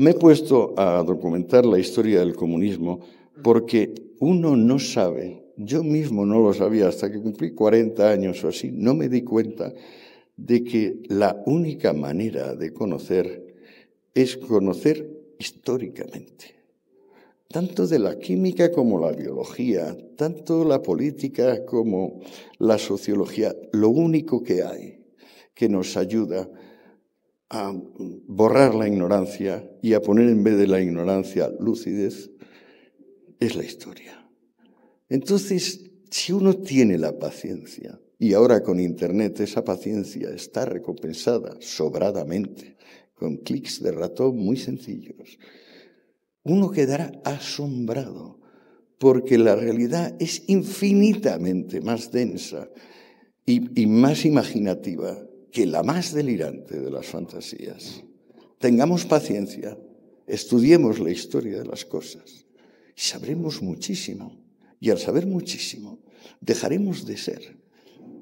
Me he puesto a documentar la historia del comunismo porque uno no sabe, yo mismo no lo sabía hasta que cumplí 40 años o así, no me di cuenta de que la única manera de conocer es conocer históricamente tanto de la química como la biología, tanto la política como la sociología, lo único que hay que nos ayuda a borrar la ignorancia y a poner en vez de la ignorancia lucidez, es la historia. Entonces, si uno tiene la paciencia, y ahora con Internet esa paciencia está recompensada sobradamente, con clics de ratón muy sencillos, uno quedará asombrado, porque la realidad es infinitamente más densa y, y más imaginativa que la más delirante de las fantasías. Tengamos paciencia, estudiemos la historia de las cosas y sabremos muchísimo. Y al saber muchísimo, dejaremos de ser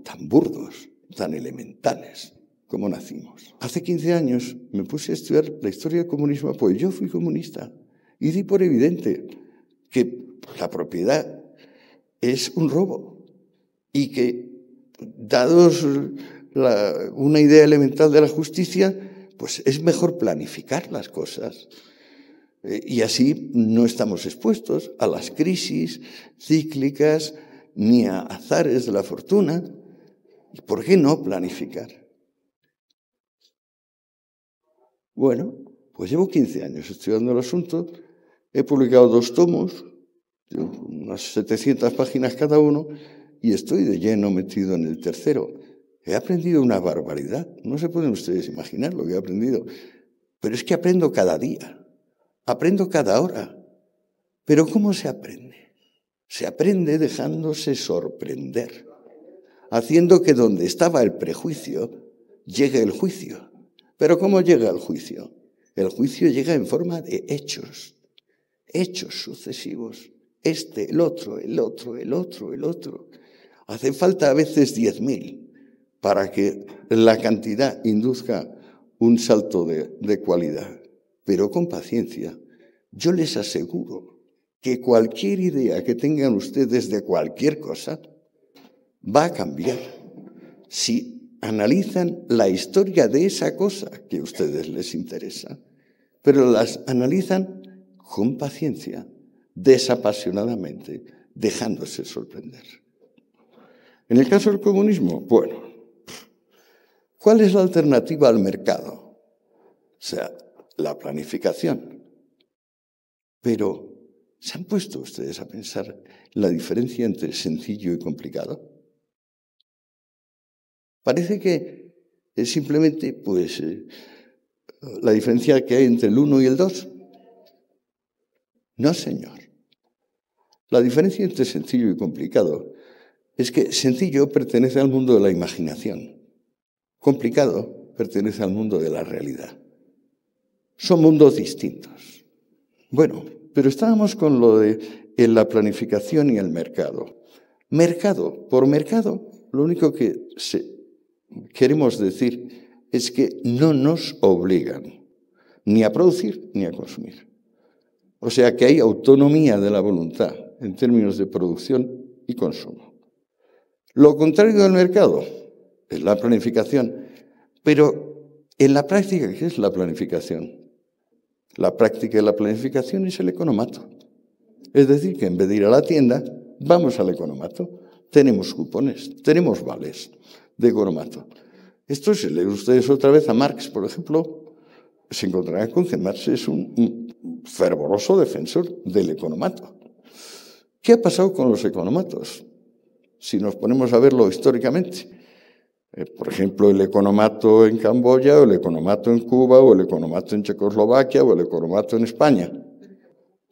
tan burdos, tan elementales como nacimos. Hace 15 años me puse a estudiar la historia del comunismo, pues yo fui comunista y di por evidente que la propiedad es un robo y que dados una idea elemental de la justicia, pues es mejor planificar las cosas. Eh, y así no estamos expuestos a las crisis cíclicas ni a azares de la fortuna. ¿Y por qué no planificar? Bueno, pues llevo 15 años estudiando el asunto. He publicado dos tomos, unas 700 páginas cada uno, y estoy de lleno metido en el tercero. He aprendido una barbaridad. No se pueden ustedes imaginar lo que he aprendido. Pero es que aprendo cada día. Aprendo cada hora. Pero ¿cómo se aprende? Se aprende dejándose sorprender. Haciendo que donde estaba el prejuicio, llegue el juicio. Pero ¿cómo llega el juicio? El juicio llega en forma de hechos. Hechos sucesivos. Este, el otro, el otro, el otro, el otro. Hacen falta a veces diez mil para que la cantidad induzca un salto de, de cualidad. Pero con paciencia, yo les aseguro que cualquier idea que tengan ustedes de cualquier cosa va a cambiar si analizan la historia de esa cosa que a ustedes les interesa, pero las analizan con paciencia, desapasionadamente, dejándose sorprender. En el caso del comunismo, bueno, ¿Cuál es la alternativa al mercado? O sea, la planificación. Pero, ¿se han puesto ustedes a pensar la diferencia entre sencillo y complicado? Parece que es eh, simplemente, pues, eh, la diferencia que hay entre el 1 y el dos? No, señor. La diferencia entre sencillo y complicado es que sencillo pertenece al mundo de la imaginación complicado pertenece al mundo de la realidad. Son mundos distintos. Bueno, pero estábamos con lo de eh, la planificación y el mercado. Mercado, por mercado, lo único que queremos decir es que no nos obligan ni a producir ni a consumir. O sea que hay autonomía de la voluntad en términos de producción y consumo. Lo contrario del mercado, es la planificación. Pero en la práctica, ¿qué es la planificación? La práctica de la planificación es el economato. Es decir, que en vez de ir a la tienda, vamos al economato. Tenemos cupones, tenemos vales de economato. Esto, si leen ustedes otra vez a Marx, por ejemplo, se encontrarán con que Marx es un, un fervoroso defensor del economato. ¿Qué ha pasado con los economatos? Si nos ponemos a verlo históricamente, eh, por ejemplo, el economato en Camboya, o el economato en Cuba, o el economato en Checoslovaquia, o el economato en España,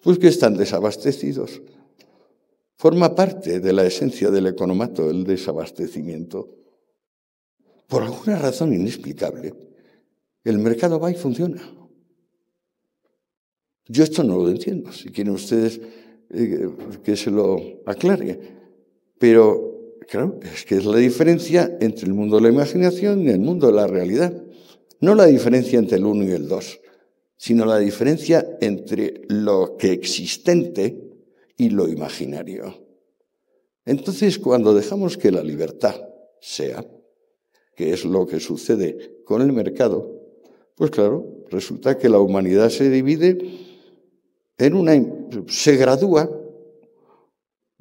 pues que están desabastecidos. Forma parte de la esencia del economato el desabastecimiento. Por alguna razón inexplicable, el mercado va y funciona. Yo esto no lo entiendo, si quieren ustedes eh, que se lo aclare, pero Claro, es que es la diferencia entre el mundo de la imaginación y el mundo de la realidad. No la diferencia entre el uno y el dos, sino la diferencia entre lo que existente y lo imaginario. Entonces, cuando dejamos que la libertad sea, que es lo que sucede con el mercado, pues claro, resulta que la humanidad se divide en una se gradúa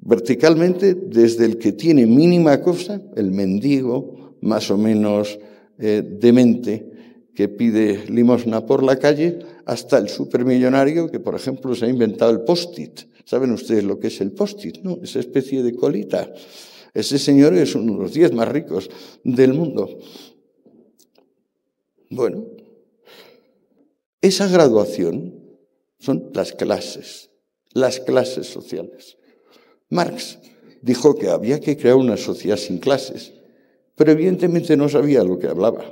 verticalmente desde el que tiene mínima cosa, el mendigo más o menos eh, demente que pide limosna por la calle, hasta el supermillonario que, por ejemplo, se ha inventado el post-it. ¿Saben ustedes lo que es el post-it? No? Esa especie de colita. Ese señor es uno de los diez más ricos del mundo. Bueno, esa graduación son las clases, las clases sociales. Marx dijo que había que crear una sociedad sin clases, pero evidentemente no sabía lo que hablaba,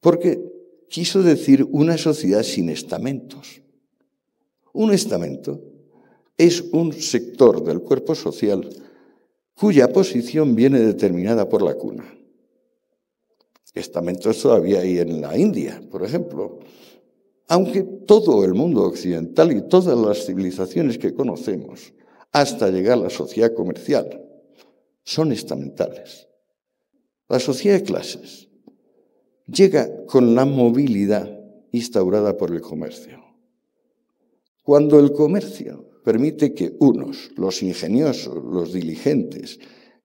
porque quiso decir una sociedad sin estamentos. Un estamento es un sector del cuerpo social cuya posición viene determinada por la cuna. Estamentos todavía hay en la India, por ejemplo. Aunque todo el mundo occidental y todas las civilizaciones que conocemos hasta llegar a la sociedad comercial son estamentales. La sociedad de clases llega con la movilidad instaurada por el comercio. Cuando el comercio permite que unos, los ingeniosos, los diligentes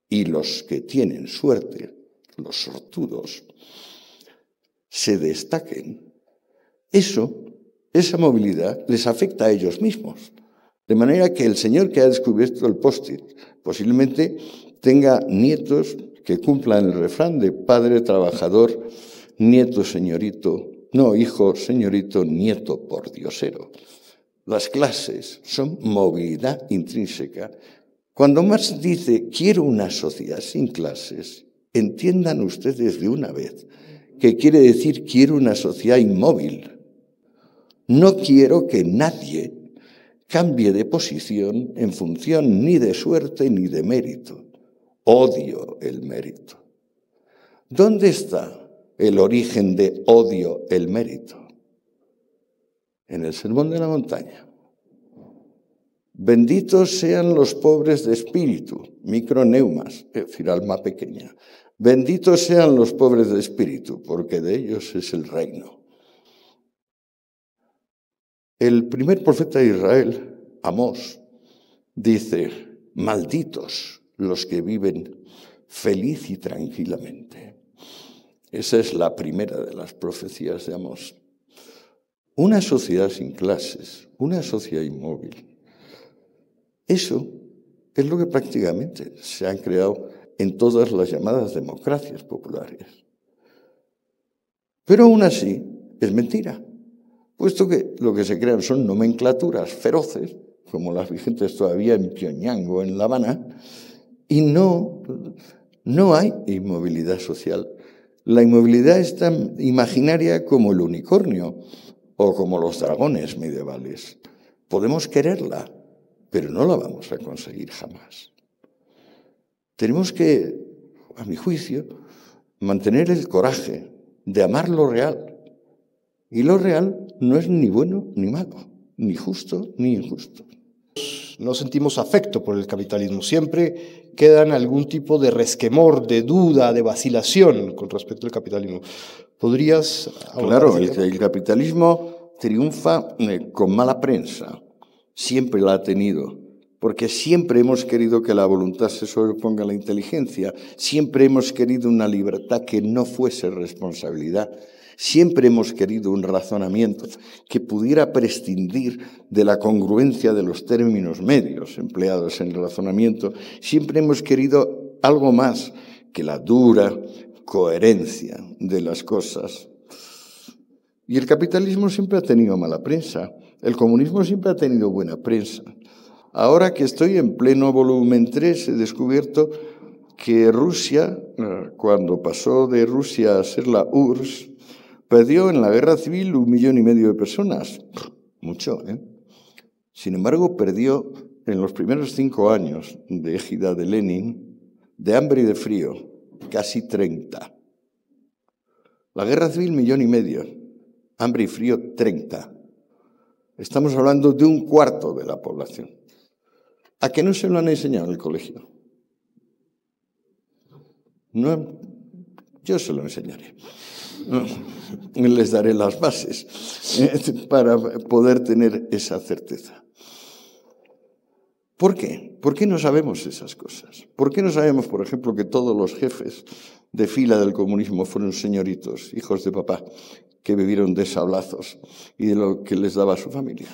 y los que tienen suerte, los sortudos, se destaquen, eso, esa movilidad les afecta a ellos mismos. De manera que el señor que ha descubierto el post-it posiblemente tenga nietos que cumplan el refrán de padre trabajador, nieto señorito, no hijo señorito, nieto por diosero. Las clases son movilidad intrínseca. Cuando Marx dice quiero una sociedad sin clases, entiendan ustedes de una vez que quiere decir quiero una sociedad inmóvil. No quiero que nadie cambie de posición en función ni de suerte ni de mérito. Odio el mérito. ¿Dónde está el origen de odio el mérito? En el Sermón de la Montaña. Benditos sean los pobres de espíritu, microneumas, decir, alma pequeña. Benditos sean los pobres de espíritu, porque de ellos es el reino. El primer profeta de Israel, Amós, dice, malditos los que viven feliz y tranquilamente. Esa es la primera de las profecías de Amós. Una sociedad sin clases, una sociedad inmóvil. Eso es lo que prácticamente se han creado en todas las llamadas democracias populares. Pero aún así es mentira puesto que lo que se crean son nomenclaturas feroces, como las vigentes todavía en Pyongyang o en La Habana, y no, no hay inmovilidad social. La inmovilidad es tan imaginaria como el unicornio o como los dragones medievales. Podemos quererla, pero no la vamos a conseguir jamás. Tenemos que, a mi juicio, mantener el coraje de amar lo real y lo real no es ni bueno ni malo, ni justo ni injusto. No sentimos afecto por el capitalismo, siempre quedan algún tipo de resquemor, de duda, de vacilación con respecto al capitalismo. ¿Podrías... Claro, el, el capitalismo triunfa eh, con mala prensa, siempre la ha tenido porque siempre hemos querido que la voluntad se sobreponga a la inteligencia, siempre hemos querido una libertad que no fuese responsabilidad Siempre hemos querido un razonamiento que pudiera prescindir de la congruencia de los términos medios empleados en el razonamiento. Siempre hemos querido algo más que la dura coherencia de las cosas. Y el capitalismo siempre ha tenido mala prensa, el comunismo siempre ha tenido buena prensa. Ahora que estoy en pleno volumen 3 he descubierto que Rusia, eh, cuando pasó de Rusia a ser la URSS, perdió en la guerra civil un millón y medio de personas. Mucho, ¿eh? Sin embargo, perdió en los primeros cinco años de égida de Lenin, de hambre y de frío, casi 30. La guerra civil, millón y medio. Hambre y frío, 30. Estamos hablando de un cuarto de la población. ¿A qué no se lo han enseñado en el colegio? No, yo se lo enseñaré. les daré las bases eh, para poder tener esa certeza. ¿Por qué? ¿Por qué no sabemos esas cosas? ¿Por qué no sabemos, por ejemplo, que todos los jefes de fila del comunismo fueron señoritos, hijos de papá, que vivieron de sablazos y de lo que les daba su familia?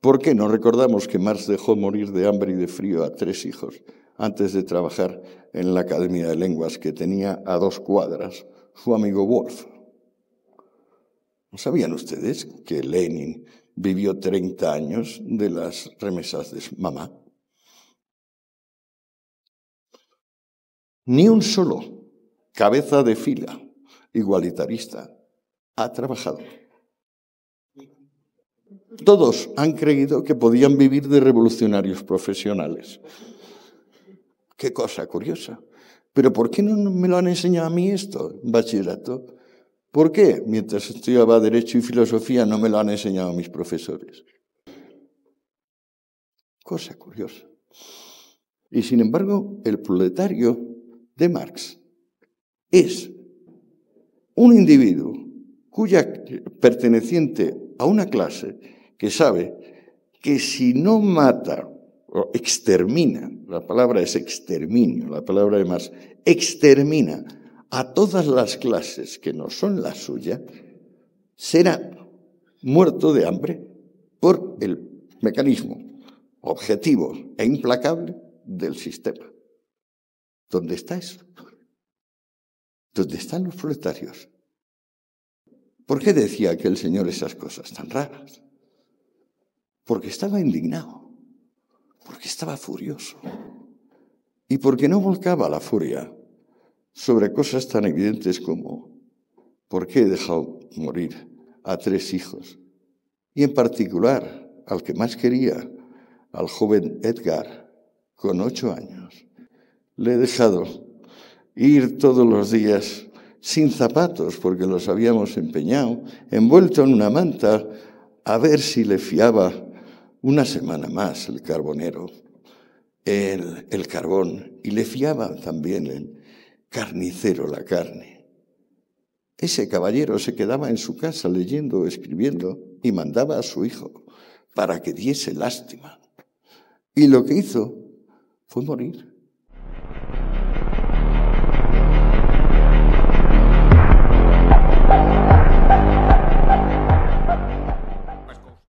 ¿Por qué no recordamos que Marx dejó morir de hambre y de frío a tres hijos antes de trabajar en la Academia de Lenguas que tenía a dos cuadras su amigo Wolf. ¿No sabían ustedes que Lenin vivió 30 años de las remesas de su mamá? Ni un solo cabeza de fila igualitarista ha trabajado. Todos han creído que podían vivir de revolucionarios profesionales. Qué cosa curiosa. Pero ¿por qué no me lo han enseñado a mí esto en bachillerato? ¿Por qué? Mientras estudiaba Derecho y Filosofía no me lo han enseñado mis profesores. Cosa curiosa. Y sin embargo, el proletario de Marx es un individuo cuya perteneciente a una clase que sabe que si no mata o extermina, la palabra es exterminio, la palabra además, extermina a todas las clases que no son la suya, será muerto de hambre por el mecanismo objetivo e implacable del sistema. ¿Dónde está eso? ¿Dónde están los proletarios? ¿Por qué decía aquel señor esas cosas tan raras? Porque estaba indignado porque estaba furioso y porque no volcaba la furia sobre cosas tan evidentes como por qué he dejado morir a tres hijos y en particular al que más quería, al joven Edgar, con ocho años. Le he dejado ir todos los días sin zapatos porque los habíamos empeñado, envuelto en una manta, a ver si le fiaba una semana más el carbonero, el, carbón, y le fiaba también el carnicero la carne. Ese caballero se quedaba en su casa leyendo, escribiendo, y mandaba a su hijo para que diese lástima. Y lo que hizo fue morir.